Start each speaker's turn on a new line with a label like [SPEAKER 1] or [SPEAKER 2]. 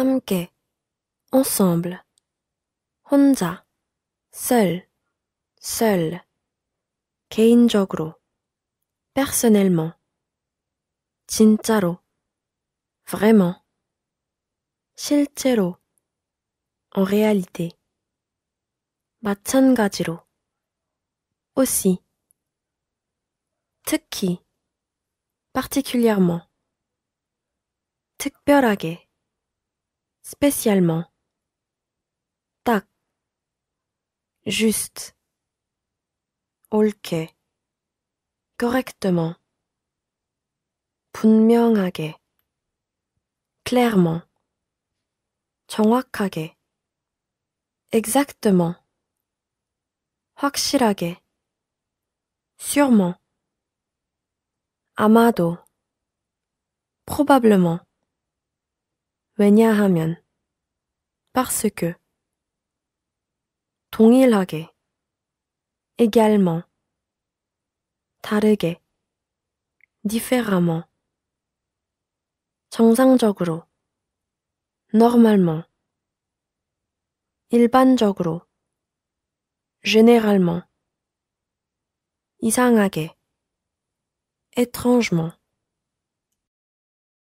[SPEAKER 1] 함께, ensemble. 혼자, seul, seul. 개인적으로, personnellement. 진짜로, vraiment. 실제로, en réalité. 마찬가지로, aussi. 특히, particulièrement. 특별하게, Spécialement. Tac. Juste. Olke correctement. 분명하게. clairement. 정확하게. exactement. 확실하게. sûrement. Amado probablement. 왜냐하면 parce que 동일하게 également 다르게 différemment 정상적으로 normalement 일반적으로 généralement 이상하게 étrangement